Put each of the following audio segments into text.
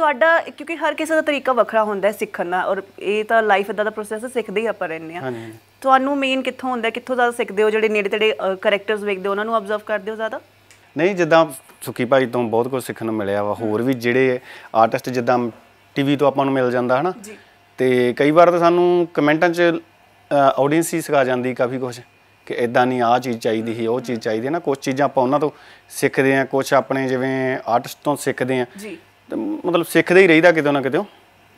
ਤੁਹਾਡਾ ਕਿਉਂਕਿ ਹਰ ਕਿਸੇ ਦਾ ਤਰੀਕਾ ਵੱਖਰਾ ਹੁੰਦਾ ਹੈ ਸਿੱਖਣ ਦਾ ਔਰ ਇਹ ਤਾਂ ਲਾਈਫ ਦਾ ਦਾ ਪ੍ਰੋਸੈਸ ਸਿੱਖਦੇ ਹੀ ਆਪਾਂ ਰਹਿੰਦੇ ਆ ਹਾਂਜੀ ਤੁਹਾਨੂੰ ਮੇਨ ਕਿੱਥੋਂ ਹੁੰਦਾ ਕਿੱਥੋਂ ਜ਼ਿਆਦਾ ਸਿੱਖਦੇ ਹੋ ਜਿਹੜੇ ਨੇੜੇ ਤੇੜੇ ਕੈਰੈਕਟਰਸ ਵੇਖਦੇ ਹੋ ਉਹਨਾਂ ਨੂੰ ਆਬਜ਼ਰਵ ਕਰਦੇ ਹੋ ਜ਼ਿਆਦਾ ਨਹੀਂ ਜਿੱਦਾਂ ਸੁਖੀ ਭਾਈ ਤੋਂ ਬਹੁਤ ਕੁਝ ਸਿੱਖਣ ਨੂੰ ਮਿਲਿਆ ਵਾ ਹੋਰ ਵੀ ਜਿਹੜੇ ਆਰਟਿਸਟ ਜਿੱਦਾਂ ਟੀਵੀ ਤੋਂ ਆਪਾਂ ਨੂੰ ਮਿਲ ਜਾਂਦਾ ਹਨਾ ਜੀ ਤੇ ਕਈ ਵਾਰ ਤਾਂ ਸਾਨੂੰ ਕਮੈਂਟਾਂ 'ਚ ਆਡੀਅנס ਹੀ ਸਿਖਾ ਜਾਂਦੀ ਕਾਫੀ ਕੁਝ ਕਿ ਇਦਾਂ ਨਹੀਂ ਆ ਚੀਜ਼ ਚਾਹੀਦੀ ਸੀ ਉਹ ਚੀਜ਼ ਚਾਹੀਦੀ ਹੈ ਨਾ ਕੁਝ ਚੀਜ਼ਾਂ ਆਪਾਂ ਉਹਨਾਂ ਤੋਂ ਸਿੱਖਦੇ ਆ ਕੁਝ ਆਪਣੇ ਜਿਵੇਂ ਆਰਟਿਸਟ ਤੋਂ ਸਿੱਖਦੇ ਆ ਮਤਲਬ ਸਿੱਖਦੇ ਹੀ ਰਹੀਦਾ ਕਿਤੇ ਨਾ ਕਿਤੇ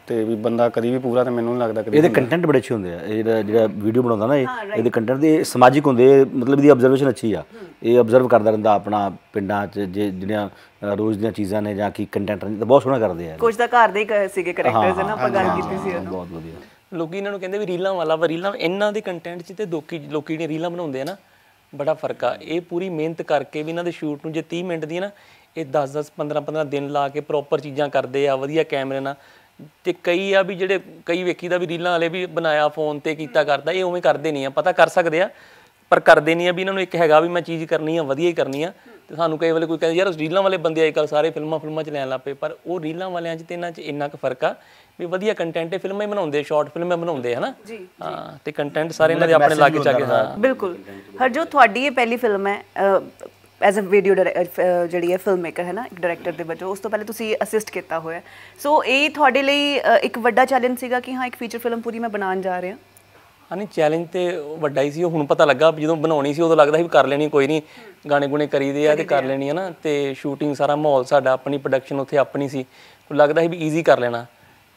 ਤੇ ਵੀ ਬੰਦਾ ਕਦੀ ਵੀ ਪੂਰਾ ਤੇ ਮੈਨੂੰ ਨਹੀਂ ਲੱਗਦਾ ਕਦੀ ਇਹਦੇ ਕੰਟੈਂਟ ਬੜੇ ਅੱਛੇ ਹੁੰਦੇ ਆ ਇਹ ਜਿਹੜਾ ਜਿਹੜਾ ਵੀਡੀਓ ਬਣਾਉਂਦਾ ਨਾ ਇਹ ਇਹਦੇ ਕੰਟੈਂਟ ਦੇ ਸਮਾਜਿਕ ਹੁੰਦੇ ਮਤਲਬ ਇਹਦੀ ਆਬਜ਼ਰਵੇਸ਼ਨ ਅੱਛੀ ਆ ਇਹ ਆਬਜ਼ਰਵ ਕਰਦਾ ਰਹਿੰਦਾ ਆਪਣਾ ਪਿੰਡਾਂ 'ਚ ਜੇ ਜਿਹੜੀਆਂ ਰੋਜ਼ ਦੀਆਂ ਚੀਜ਼ਾਂ ਨੇ ਜਾਂ ਕੀ ਕੰਟੈਂਟ ਨੇ ਬਹੁਤ ਸੋਹਣਾ ਕਰਦੇ ਆ ਕੁਝ ਤਾਂ ਘਰ ਦੇ ਸੀਗੇ ਕੈਰੈਕਟਰਸ ਹਨ ਆਪਾਂ ਗੱਲ ਕੀਤੀ ਸੀ ਉਹਨਾਂ ਬਹੁਤ ਵਧੀਆ ਲੋਕੀ ਇਹਨਾਂ ਨੂੰ ਕਹਿੰਦੇ ਵੀ ਰੀਲਾਂ ਵਾਲਾ ਵਾ ਰੀਲਾਂ ਇਹਨਾਂ ਦੇ ਕੰਟੈਂਟ 'ਚ ਤੇ ਲੋਕੀ ਲੋਕੀ ਨੇ ਰੀਲਾਂ ਬਣਾਉਂਦੇ ਆ ਨਾ ਬੜਾ ਫਰਕ ਆ ਇਹ ਪੂਰੀ ਮਿਹਨਤ ਕਰਕੇ ਵੀ ਇਹਨਾਂ ਦੇ ਸ਼ੂਟ ਨੂੰ ਜੇ 30 ਮਿੰਟ ਦੀ ਨਾ ਇਹ 10 10 15 15 ਦਿਨ ਲਾ ਕੇ ਪ੍ਰੋਪਰ ਚੀਜ਼ਾਂ ਕਰਦੇ ਆ ਵਧੀਆ ਕੈਮਰੇ ਨਾਲ ਤੇ ਕਈ ਆ ਵੀ ਜਿਹੜੇ ਕਈ ਵੇਖੀ ਦਾ ਵੀ ਰੀਲਾਂ ਵਾਲੇ ਵੀ ਬਣਾਇਆ ਫੋਨ ਤੇ ਕੀਤਾ ਕਰਦਾ ਇਹ ਉਵੇਂ ਕਰਦੇ ਨਹੀਂ ਆ ਪਤਾ ਕਰ ਸਕਦੇ ਆ ਪਰ ਕਰਦੇ ਨਹੀਂ ਆ ਵੀ ਇਹਨਾਂ ਨੂੰ ਇੱਕ ਹੈਗਾ ਵੀ ਮੈਂ ਚੀਜ਼ ਕਰਨੀ ਆ ਵਧੀਆ ਹੀ ਕਰਨੀ ਆ ਤੇ ਸਾਨੂੰ ਕਈ ਵਾਰ ਕੋਈ ਕਹਿੰਦਾ ਯਾਰ ਰੀਲਾਂ ਵਾਲੇ ਬੰਦੇ ਅੱਜ ਕੱਲ ਸਾਰੇ ਫਿਲਮਾਂ ਫਿਲਮਾਂ ਚ ਲੈਣ ਲੱਪੇ ਪਰ ਉਹ ਰੀਲਾਂ ਵਾਲਿਆਂ ਚ ਤੇ ਇਹਨਾਂ ਚ ਇੰਨਾ ਕੁ ਫਰਕ ਆ ਵੀ ਵਧੀਆ ਕੰਟੈਂਟ ਹੈ ਫਿਲਮਾਂ ਹੀ ਬਣਾਉਂਦੇ ਸ਼ਾਰਟ ਫਿਲਮਾਂ ਬਣਾਉਂਦੇ ਹਨਾ ਜੀ ਹਾਂ ਤੇ ਕੰਟੈਂਟ ਸਾਰੇ ਇਹਨਾਂ ਦੇ ਆਪਣੇ ਲਾਗੇ ਚਾਗੇ ਹਾਂ ਬਿਲਕੁਲ ਹਰ ਜੋ ਤੁਹਾਡੀ ਇਹ ਪਹਿਲੀ ਫਿਲਮ ਹੈ ਐਜ਼ ਅ ਵੀਡੀਓ ਜਿਹੜੀ ਹੈ ਫਿਲਮ ਮੇਕਰ ਹੈ ਨਾ ਇੱਕ ਡਾਇਰੈਕਟਰ ਦੇ ਵਜੋਂ ਉਸ ਤੋਂ ਪਹਿਲੇ ਤੁਸੀਂ ਅਸਿਸਟ ਕੀਤਾ ਹੋਇਆ ਸੋ ਇਹ ਤੁਹਾਡੇ ਲਈ ਇੱਕ ਵੱਡਾ ਚੈਲੰਜ ਸੀਗਾ ਕਿ ਹਾਂ ਇੱਕ ਫੀਚਰ ਫਿਲਮ ਪੂਰੀ ਮੈਂ ਬਣਾਉਣ ਜਾ ਰਿਹਾ ਹਾਂ ਚੈਲੰਜ ਤੇ ਵੱਡਾ ਹੀ ਸੀ ਉਹ ਹੁਣ ਪਤਾ ਲੱਗਾ ਜਦੋਂ ਬਣਾਉਣੀ ਸੀ ਉਦੋਂ ਲੱਗਦਾ ਸੀ ਕਰ ਲੈਣੀ ਕੋਈ ਨਹੀਂ ਗਾਣੇ ਗੁਣੇ ਕਰੀਦੇ ਆ ਤੇ ਕਰ ਲੈਣੀ ਹੈ ਨਾ ਤੇ ਸ਼ੂਟਿੰਗ ਸਾਰਾ ਮਾਹੌਲ ਸਾਡਾ ਆਪਣੀ ਪ੍ਰੋਡਕਸ਼ਨ ਉੱਥੇ ਆਪਣੀ ਸੀ ਲੱਗਦਾ ਸੀ ਵੀ ਈਜ਼ੀ ਕਰ ਲੈਣਾ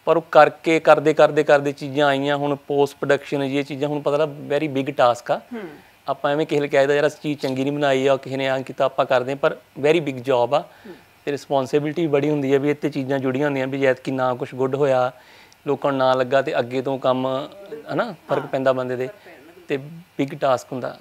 ਪਰ ਉਹ ਕਰਕੇ ਕਰਦੇ ਕਰਦੇ ਕਰਦੇ ਚੀਜ਼ਾਂ ਆਈਆਂ ਹੁਣ ਪੋਸਟ ਪ੍ਰੋਡਕਸ਼ਨ ਇਹ ਚੀਜ਼ਾਂ ਹੁਣ ਪਤਾ ਲੱਗਾ ਵੈਰੀ ਬਿਗ ਟਾਸਕ ਆ ਆਪਾਂ ਐਵੇਂ ਕਿਸੇ ਨੇ ਕਹਿਦਾ ਯਾਰ ਅਸੀਂ ਚੀਜ਼ ਚੰਗੀ ਨਹੀਂ ਬਣਾਈ ਆ ਕਿਸੇ ਨੇ ਆਂ ਕੀਤਾ ਆਪਾਂ ਕਰਦੇ ਪਰ ਵੈਰੀ ਬਿਗ ਜੌਬ ਆ ਤੇ ਰਿਸਪੌਂਸਿਬਿਲਟੀ ਬੜੀ ਹੁੰਦੀ ਆ ਵੀ ਇੱਥੇ ਚੀਜ਼ਾਂ ਜੁੜੀਆਂ ਹੁੰਦੀਆਂ ਵੀ ਜੈਤ ਕਿ ਨਾ ਕੁਝ ਗੁੱਡ ਹੋਇਆ ਲੋਕਾਂ ਨੂੰ ਨਾ ਲੱਗਾ ਤੇ ਅੱਗੇ ਤੋਂ ਕੰਮ ਹਨਾ ਫਰਕ ਪੈਂਦਾ ਬੰਦੇ ਦੇ ਤੇ ਬਿਗ ਟਾਸਕ ਹੁੰਦਾ